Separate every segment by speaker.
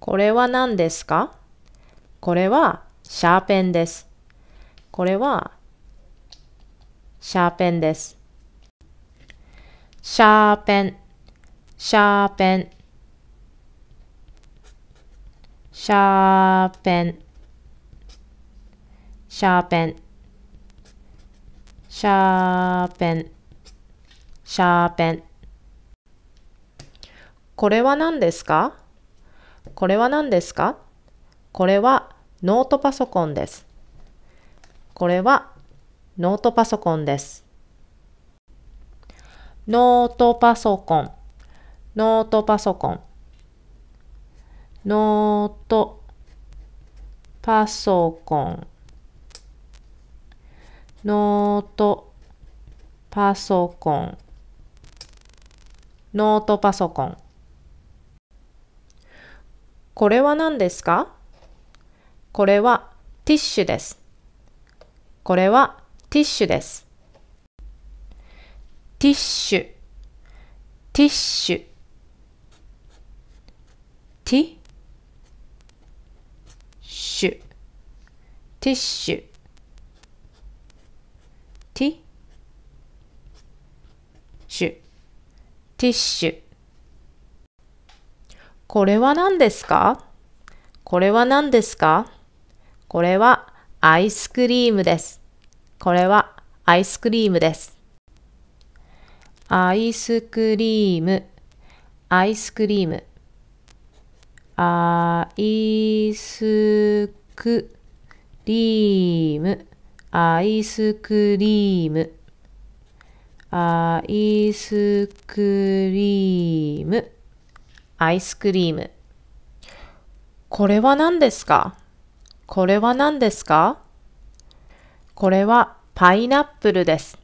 Speaker 1: これは何ですかこれはシャーペンです。これはシャーペンです。シャーペン、シャーペン、シャーペン、シャーペン、シャーペン、シャーペン。これは何ですかこれは何ですかこれはノートパソコンです。これはノートパソコンです。ノートパソコン、ノートパソコン、ノートパソコン、ノートパソコン、ノートパソコン。これは何ですかこれはティッシュです。これはティッシュです。ティッシュ、ティッシュ、ティッシュ、ティッシュ、ティッシュ、ティッシュ。これは何ですかこれは何ですかこれはアイスクリームです。これはアイスクリームです。アイスクリーム、アイスクリーム。アイスクリーム、アイスクリーム。アイスクリーム。アイスクリーム。これは何ですかこれは何ですかこれはパイナップルです。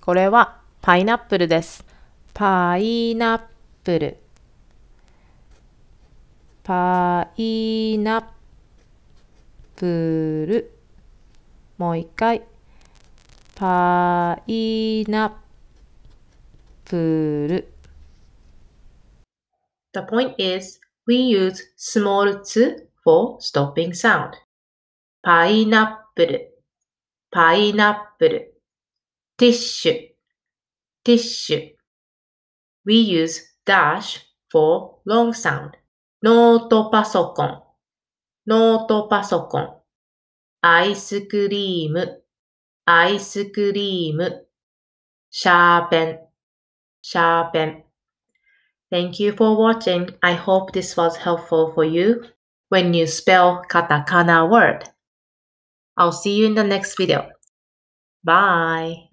Speaker 1: これはパイナップルです。パイナップル。パイナップル。もう一回。パイナップル。The point is, we use small t for stopping sound. パイナップル、パイナップル。ティッシュ、ティッシュ。We use dash for long sound. ノートパソコン、ノートパソコン。アイスクリーム、アイスクリーム。シャーペン、シャーペン。Thank you for watching. I hope this was helpful for you when you spell katakana word. I'll see you in the next video. Bye.